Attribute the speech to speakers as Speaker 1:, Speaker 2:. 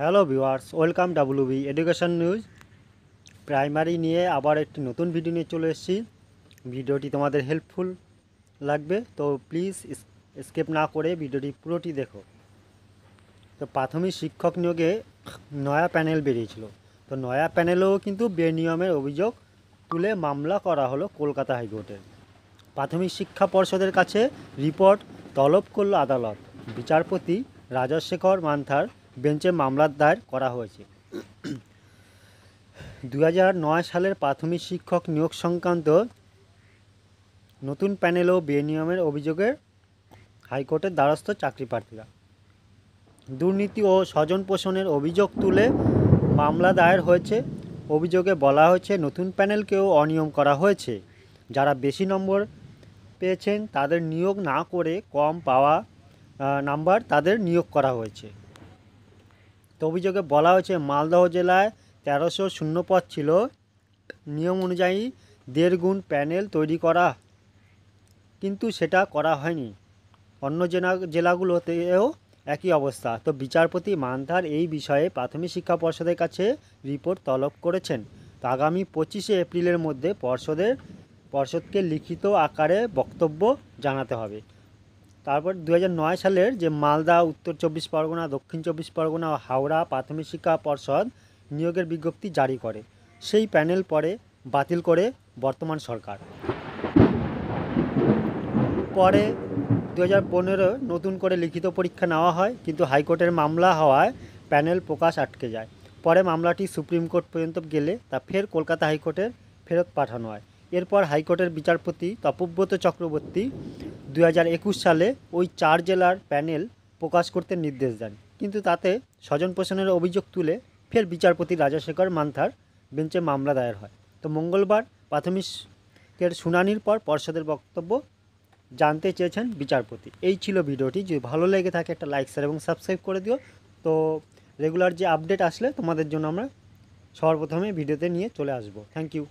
Speaker 1: hello viewers welcome W B education news primary নিয়ে আবার একটি নতুন ভিডিও নিয়ে চলে এসেছি ভিডিওটি তোমাদের হেল্পফুল লাগবে তো প্লিজ স্কেপ না করে ভিডিওটি পুরোটি দেখো তো প্রাথমিক শিক্ষক নিয়োগে নয়া প্যানেল বেরিয়েছিল তো নয়া প্যানেলেও কিন্তু বেনিয়মের অভিযোগ তুলে মামলা করা হলো কলকাতা হাইকোর্টে প্রাথমিক শিক্ষা পর্ষদের কাছে রিপোর্ট তলব করল আদালত বিচারপতি রাজশেখর মান্থার বেঞ্চে মামলা দায়ের করা হয়েছে দু সালের প্রাথমিক শিক্ষক নিয়োগ সংক্রান্ত নতুন প্যানেল ও বেনিয়মের অভিযোগে হাইকোর্টের দ্বারস্থ চাকরি প্রার্থীরা দুর্নীতি ও স্বজন পোষণের অভিযোগ তুলে মামলা দায়ের হয়েছে অভিযোগে বলা হয়েছে নতুন প্যানেলকেও অনিয়ম করা হয়েছে যারা বেশি নম্বর পেয়েছেন তাদের নিয়োগ না করে কম পাওয়া নাম্বার তাদের নিয়োগ করা হয়েছে তো অভিযোগে বলা হয়েছে মালদহ জেলায় তেরোশো শূন্য পথ ছিল নিয়ম অনুযায়ী দেড় গুণ প্যানেল তৈরি করা কিন্তু সেটা করা হয়নি অন্য জেলা জেলাগুলোতেও একই অবস্থা তো বিচারপতি মান্ধার এই বিষয়ে প্রাথমিক শিক্ষা পর্ষদের কাছে রিপোর্ট তলব করেছেন তো আগামী পঁচিশে এপ্রিলের মধ্যে পর্ষদের পর্ষদকে লিখিত আকারে বক্তব্য জানাতে হবে তারপর দু সালের যে মালদা উত্তর চব্বিশ পরগনা দক্ষিণ চব্বিশ পরগনা ও হাওড়া প্রাথমিক শিক্ষা পর্ষদ নিয়োগের বিজ্ঞপ্তি জারি করে সেই প্যানেল পরে বাতিল করে বর্তমান সরকার পরে দু হাজার নতুন করে লিখিত পরীক্ষা নেওয়া হয় কিন্তু হাইকোর্টের মামলা হওয়ায় প্যানেল প্রকাশ আটকে যায় পরে মামলাটি সুপ্রিম কোর্ট পর্যন্ত গেলে তা ফের কলকাতা হাইকোর্টের ফেরত পাঠানো হয় এরপর হাইকোর্টের বিচারপতি তপব্রত চক্রবর্তী দু সালে ওই চার জেলার প্যানেল প্রকাশ করতে নির্দেশ দেন কিন্তু তাতে স্বজন পোষণের অভিযোগ তুলে ফের বিচারপতি রাজাশেখর মান্থার বেঞ্চে মামলা দায়ের হয় তো মঙ্গলবার প্রাথমিকের শুনানির পর পর্ষদের বক্তব্য জানতে চেয়েছেন বিচারপতি এই ছিল ভিডিওটি যদি ভালো লেগে থাকে একটা লাইক শেয়ার এবং সাবস্ক্রাইব করে দিও তো রেগুলার যে আপডেট আসলে তোমাদের জন্য আমরা সর্বপ্রথমে ভিডিওতে নিয়ে চলে আসব থ্যাংক ইউ